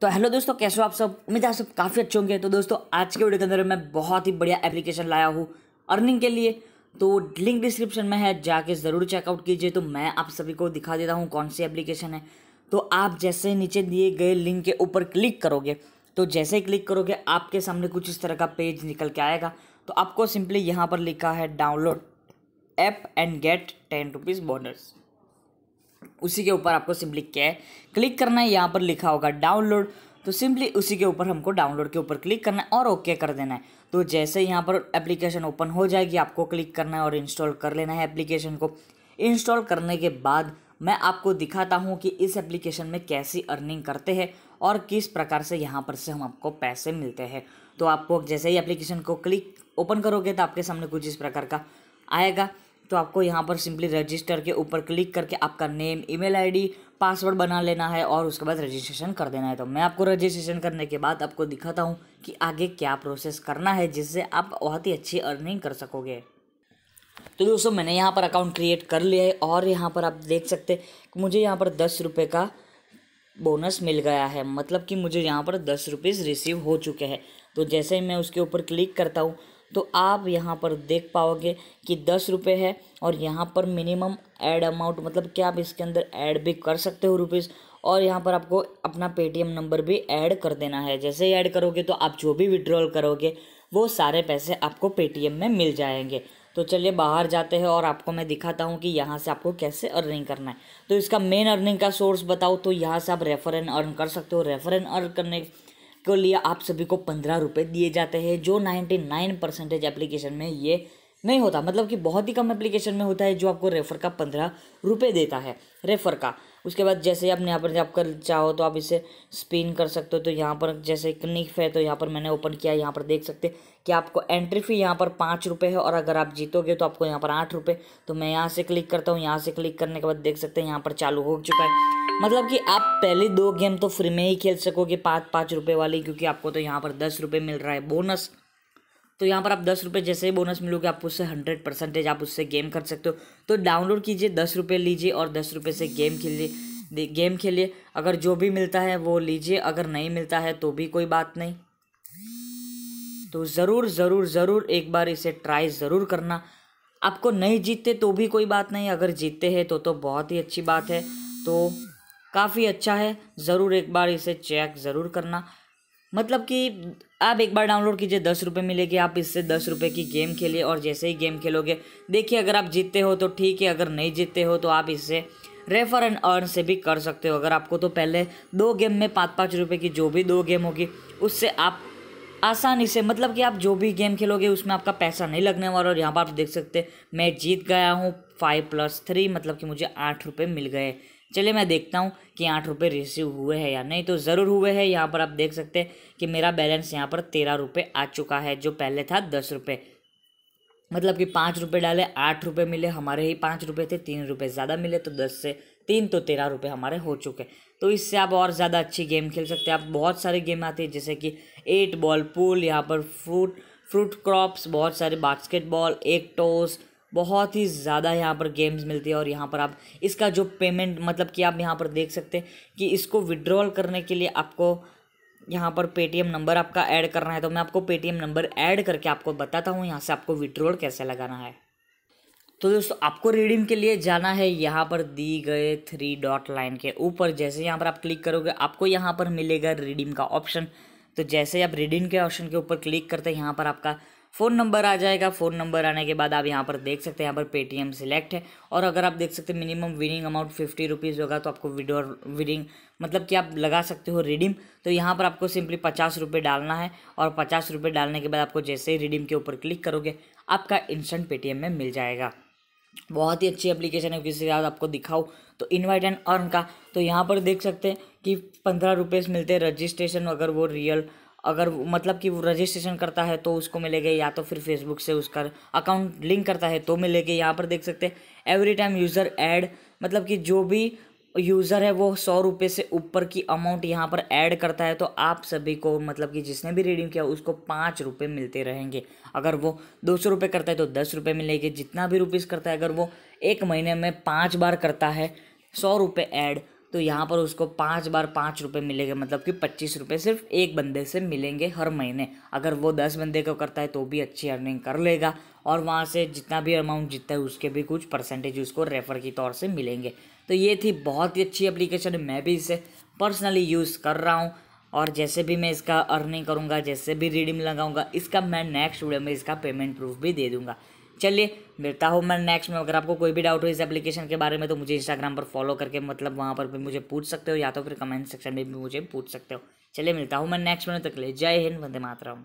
तो हेलो दोस्तों कैसे हो आप सब उम्मीद है आप सब काफ़ी अच्छे होंगे तो दोस्तों आज के वीडियो के अंदर मैं बहुत ही बढ़िया एप्लीकेशन लाया हूँ अर्निंग के लिए तो लिंक डिस्क्रिप्शन में है जाके ज़रूर चेकआउट कीजिए तो मैं आप सभी को दिखा देता हूँ कौन सी एप्लीकेशन है तो आप जैसे नीचे दिए गए लिंक के ऊपर क्लिक करोगे तो जैसे ही क्लिक करोगे आपके सामने कुछ इस तरह का पेज निकल के आएगा तो आपको सिंपली यहाँ पर लिखा है download app and get ten rupees bonus उसी के ऊपर आपको सिंपली क्या है क्लिक करना है यहाँ पर लिखा होगा डाउनलोड तो सिंपली उसी के ऊपर हमको डाउनलोड के ऊपर क्लिक करना है और ओके कर देना है तो जैसे यहाँ पर एप्लीकेशन ओपन हो जाएगी आपको क्लिक करना है और इंस्टॉल कर लेना है एप्लीकेशन को इंस्टॉल करने के बाद मैं आपको दिखाता हूँ कि इस एप्लीकेशन में कैसी अर्निंग करते हैं और किस प्रकार से यहाँ पर से हम आपको पैसे मिलते हैं तो आपको जैसे ही एप्लीकेशन को क्लिक ओपन करोगे तो आपके सामने कुछ इस प्रकार का आएगा तो आपको यहाँ पर सिंपली रजिस्टर के ऊपर क्लिक करके आपका नेम ईमेल आईडी पासवर्ड बना लेना है और उसके बाद रजिस्ट्रेशन कर देना है तो मैं आपको रजिस्ट्रेशन करने के बाद आपको दिखाता हूँ कि आगे क्या प्रोसेस करना है जिससे आप बहुत ही अच्छी अर्निंग कर सकोगे तो दोस्तों मैंने यहाँ पर अकाउंट क्रिएट कर लिया है और यहाँ पर आप देख सकते हैं मुझे यहाँ पर दस रुपये का बोनस मिल गया है मतलब कि मुझे यहाँ पर दस रुपीज़ रिसीव हो चुके हैं तो जैसे ही मैं उसके ऊपर क्लिक करता हूँ तो आप यहाँ पर देख पाओगे कि दस रुपये है और यहाँ पर मिनिमम ऐड अमाउंट मतलब कि आप इसके अंदर ऐड भी कर सकते हो रुपीज़ और यहाँ पर आपको अपना पेटीएम नंबर भी ऐड कर देना है जैसे ही ऐड करोगे तो आप जो भी विड्रॉल करोगे वो सारे पैसे आपको पेटीएम में मिल जाएंगे तो चलिए बाहर जाते हैं और आपको मैं दिखाता हूँ कि यहाँ से आपको कैसे अर्निंग करना है तो इसका मेन अर्निंग का सोर्स बताओ तो यहाँ से आप रेफर एंड अर्न कर सकते हो रेफर एंड अर्न करने के लिए आप सभी को पंद्रह रुपये दिए जाते हैं जो नाइन्टी नाइन परसेंटेज एप्लीकेशन में ये नहीं होता मतलब कि बहुत ही कम एप्लीकेशन में होता है जो आपको रेफर का पंद्रह रुपये देता है रेफर का उसके बाद जैसे आपने यहाँ पर कर चाहो तो आप इसे स्पिन कर सकते हो तो यहाँ पर जैसे क्निक है तो यहाँ पर मैंने ओपन किया यहाँ पर देख सकते कि आपको एंट्री फ़ी यहाँ पर पाँच रुपये है और अगर आप जीतोगे तो आपको यहाँ पर आठ रुपये तो मैं यहाँ से क्लिक करता हूँ यहाँ से क्लिक करने के बाद देख सकते हैं यहाँ पर चालू हो चुका है मतलब कि आप पहले दो गेम तो फ्री में ही खेल सकोगे पाँच पाँच रुपये वाली क्योंकि आपको तो यहाँ पर दस रुपये मिल रहा है बोनस तो यहाँ पर आप दस रुपये जैसे ही बोनस मिलोगे आप उससे हंड्रेड परसेंटेज आप उससे गेम कर सकते हो तो डाउनलोड कीजिए दस रुपये लीजिए और दस रुपये से गेम खेलिए गेम खेलिए अगर जो भी मिलता है वो लीजिए अगर नहीं मिलता है तो भी कोई बात नहीं तो ज़रूर ज़रूर ज़रूर एक बार इसे ट्राई ज़रूर करना आपको नहीं जीतते तो भी कोई बात नहीं अगर जीतते हैं तो तो बहुत ही अच्छी बात है तो काफ़ी अच्छा है ज़रूर एक बार इसे चेक ज़रूर करना मतलब कि आप एक बार डाउनलोड कीजिए दस रुपये मिलेगी आप इससे दस रुपये की गेम खेलिए और जैसे ही गेम खेलोगे देखिए अगर आप जीतते हो तो ठीक है अगर नहीं जीतते हो तो आप इससे रेफर एंड अर्न से भी कर सकते हो अगर आपको तो पहले दो गेम में पाँच पाँच रुपये की जो भी दो गेम होगी उससे आप आसानी से मतलब कि आप जो भी गेम खेलोगे उसमें आपका पैसा नहीं लगने वाला और यहाँ पर आप देख सकते मैं जीत गया हूँ फाइव प्लस थ्री मतलब कि मुझे आठ रुपये मिल गए चलिए मैं देखता हूँ कि आठ रुपये रिसीव हुए हैं या नहीं तो ज़रूर हुए हैं यहाँ पर आप देख सकते हैं कि मेरा बैलेंस यहाँ पर तेरह रुपये आ चुका है जो पहले था दस रुपये मतलब कि पाँच रुपये डाले आठ रुपये मिले हमारे ही पाँच रुपये थे तीन रुपये ज़्यादा मिले तो दस से तीन तो तेरह रुपये हमारे हो चुके तो इससे आप और ज़्यादा अच्छी गेम खेल सकते हैं आप बहुत सारी गेम आती है जैसे कि एट बॉल पूल यहाँ पर फ्रूट फ्रूट क्रॉप्स बहुत सारे बास्केटबॉल एक टोस बहुत ही ज़्यादा यहाँ पर गेम्स मिलती है और यहाँ पर आप इसका जो पेमेंट मतलब कि आप यहाँ पर देख सकते हैं कि इसको विड्रॉल करने के लिए आपको यहाँ पर पेटीएम नंबर आपका ऐड करना है तो मैं आपको पेटीएम नंबर ऐड करके आपको बताता हूँ यहाँ से आपको विड्रॉल कैसे लगाना है तो दोस्तों आपको रिडीम के लिए जाना है यहाँ पर दी गए थ्री डॉट लाइन के ऊपर जैसे यहाँ पर आप क्लिक करोगे आपको यहाँ पर मिलेगा रिडीम का ऑप्शन तो जैसे आप रिडीम के ऑप्शन के ऊपर क्लिक करते हैं यहाँ पर आपका फ़ोन नंबर आ जाएगा फ़ोन नंबर आने के बाद आप यहाँ पर देख सकते हैं यहाँ पर पेटीएम सिलेक्ट है और अगर आप देख सकते हैं minimum winning amount fifty rupees होगा तो आपको विडो विनिंग मतलब कि आप लगा सकते हो रिडीम तो यहाँ पर आपको सिंपली पचास रुपये डालना है और पचास रुपये डालने के बाद आपको जैसे ही रिडीम के ऊपर क्लिक करोगे आपका इंस्टेंट पेटीएम में मिल जाएगा बहुत ही अच्छी एप्लीकेशन है किसी के बाद आपको दिखाओ तो इन्वाइट एंड अर्न का तो यहाँ पर देख सकते हैं कि पंद्रह रुपये मिलते हैं रजिस्ट्रेशन अगर वो रियल अगर मतलब कि वो रजिस्ट्रेशन करता है तो उसको मिलेगा या तो फिर फेसबुक से उसका अकाउंट लिंक करता है तो मिलेगा यहाँ पर देख सकते हैं एवरी टाइम यूज़र ऐड मतलब कि जो भी यूज़र है वो सौ रुपये से ऊपर की अमाउंट यहाँ पर ऐड करता है तो आप सभी को मतलब कि जिसने भी रिडीम किया उसको पाँच रुपये मिलते रहेंगे अगर वो दो सौ रुपये करता है तो दस रुपये मिलेंगे जितना भी रुपीज़ करता है अगर वो एक महीने में पाँच बार करता है सौ रुपये ऐड तो यहाँ पर उसको पाँच बार पाँच रुपये मिलेंगे मतलब कि पच्चीस रुपये सिर्फ एक बंदे से मिलेंगे हर महीने अगर वो दस बंदे को करता है तो भी अच्छी अर्निंग कर लेगा और वहाँ से जितना भी अमाउंट जितता है उसके भी कुछ परसेंटेज उसको रेफ़र की तौर से मिलेंगे तो ये थी बहुत ही अच्छी एप्लीकेशन है मैं भी इसे पर्सनली यूज़ कर रहा हूँ और जैसे भी मैं इसका अर्निंग करूँगा जैसे भी रिडीम लगाऊंगा इसका मैं नेक्स्ट वीडियो में इसका पेमेंट प्रूफ भी दे दूँगा चलिए मिलता हूँ मैं नेक्स्ट में अगर आपको कोई भी डाउट हो इस एप्लीकेशन के बारे में तो मुझे इंस्टाग्राम पर फॉलो करके मतलब वहाँ पर भी मुझे पूछ सकते हो या तो फिर कमेंट सेक्शन में भी मुझे पूछ सकते हो चलिए मिलता हूँ मैं नेक्स्ट में तक ले जय हिंद वंदे मातरम